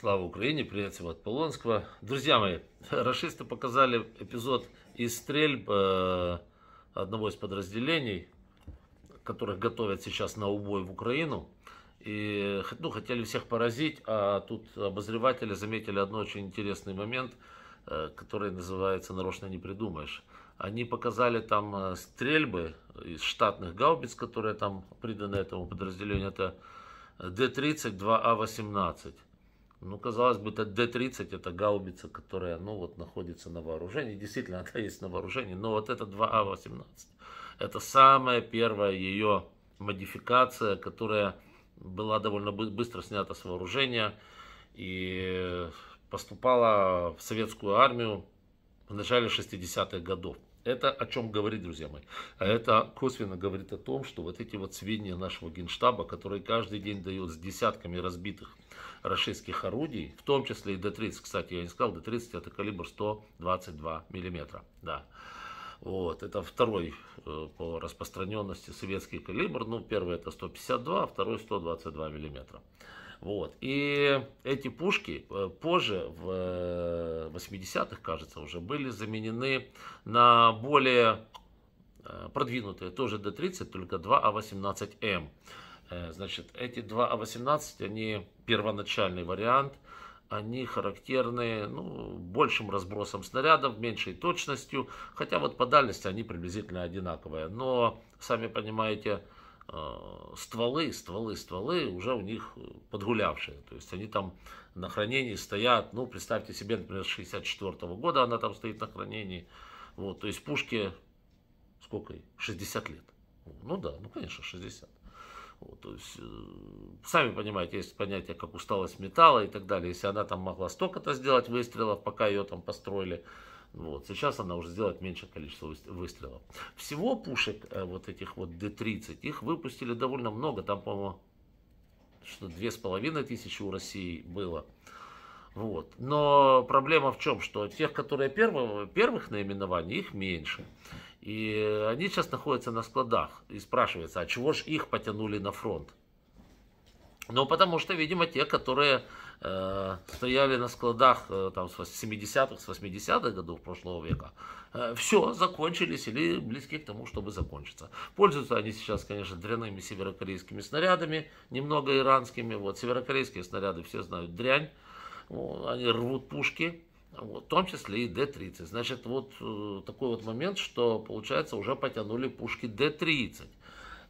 Слава Украине, привет всем от Полонского. Друзья мои, расисты показали эпизод из стрельб э, одного из подразделений, которых готовят сейчас на убой в Украину. И ну, хотели всех поразить, а тут обозреватели заметили один очень интересный момент, э, который называется «Нарочно не придумаешь». Они показали там э, стрельбы из штатных гаубиц, которые там приданы этому подразделению. Это Д-30, 2А-18. Ну, казалось бы, это Д-30, это гаубица, которая, ну, вот, находится на вооружении. Действительно, она есть на вооружении, но вот это 2А-18. А это самая первая ее модификация, которая была довольно быстро снята с вооружения и поступала в советскую армию в начале 60-х годов. Это о чем говорит, друзья мои? А Это косвенно говорит о том, что вот эти вот сведения нашего генштаба, которые каждый день дают с десятками разбитых российских орудий, в том числе и Д-30, кстати, я не сказал, Д-30 это калибр 122 миллиметра, да. Вот, это второй э, по распространенности советский калибр, ну, первый это 152, а второй 122 миллиметра. Вот. И эти пушки э, позже, в 80-х, э, кажется, уже были заменены на более э, продвинутые, тоже D30, только 2А18М. А значит, эти 2А18, а они первоначальный вариант, они характерны ну, большим разбросом снарядов, меньшей точностью, хотя вот по дальности они приблизительно одинаковые. Но, сами понимаете, Э, стволы, стволы, стволы уже у них подгулявшие. То есть они там на хранении стоят, ну, представьте себе, например, 64 -го года она там стоит на хранении. Вот, то есть пушки, сколько ей? 60 лет. Ну да, ну, конечно, 60. Вот, то есть, э, сами понимаете, есть понятие, как усталость металла и так далее. Если она там могла столько-то сделать выстрелов, пока ее там построили, ну вот. Сейчас она уже сделает меньшее количество выстрелов. Всего пушек э, вот этих вот D30, их выпустили довольно много. Там, по-моему, что две с половиной тысячи у России было. Вот. Но проблема в чем, что тех, которые первого, первых наименований, их меньше. И они сейчас находятся на складах. И спрашивается, а чего же их потянули на фронт? Ну, потому что, видимо, те, которые э, стояли на складах э, там, с 70-х, с 80-х годов прошлого века, э, все, закончились или близки к тому, чтобы закончиться. Пользуются они сейчас, конечно, дрянными северокорейскими снарядами, немного иранскими. Вот, северокорейские снаряды все знают дрянь, вот, они рвут пушки, вот, в том числе и Д-30. Значит, вот э, такой вот момент, что, получается, уже потянули пушки Д-30.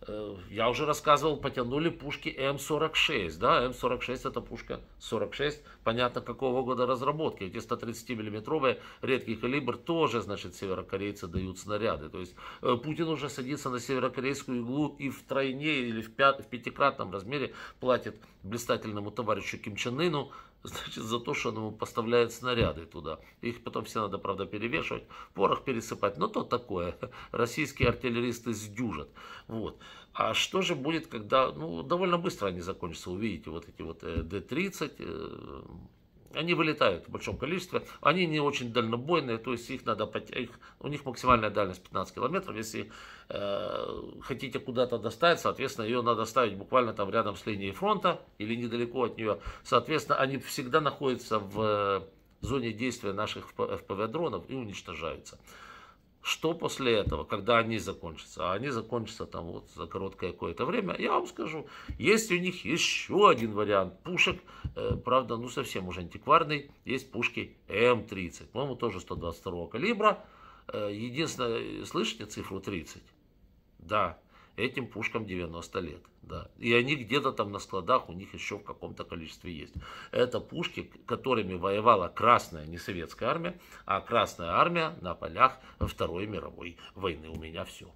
Э, я уже рассказывал, потянули пушки М46, да, М46 это пушка 46, понятно, какого года разработки, эти 130 миллиметровые редкий калибр тоже, значит, северокорейцы дают снаряды, то есть э, Путин уже садится на северокорейскую иглу и в тройне или в, пят, в пятикратном размере платит блистательному товарищу Ким Чен Ыну значит, за то, что он ему поставляет снаряды туда. Их потом все надо, правда, перевешивать, порох пересыпать. Но ну, то такое. Российские артиллеристы сдюжат. Вот. А что же будет, когда... Ну, довольно быстро они закончатся. Увидите, вот эти вот э, Д-30, они вылетают в большом количестве, они не очень дальнобойные, то есть их надо, их, у них максимальная дальность 15 километров, если э, хотите куда-то достать, соответственно, ее надо ставить буквально там рядом с линией фронта или недалеко от нее, соответственно, они всегда находятся в э, зоне действия наших ФПВ-дронов и уничтожаются. Что после этого, когда они закончатся? А они закончатся там вот за короткое какое-то время. Я вам скажу, есть у них еще один вариант пушек. Э, правда, ну совсем уже антикварный. Есть пушки М-30. По-моему, тоже 122 калибра. Э, единственное, слышите цифру 30? Да, Этим пушкам 90 лет, да. И они где-то там на складах у них еще в каком-то количестве есть. Это пушки, которыми воевала Красная, не Советская армия, а Красная армия на полях Второй мировой войны. У меня все.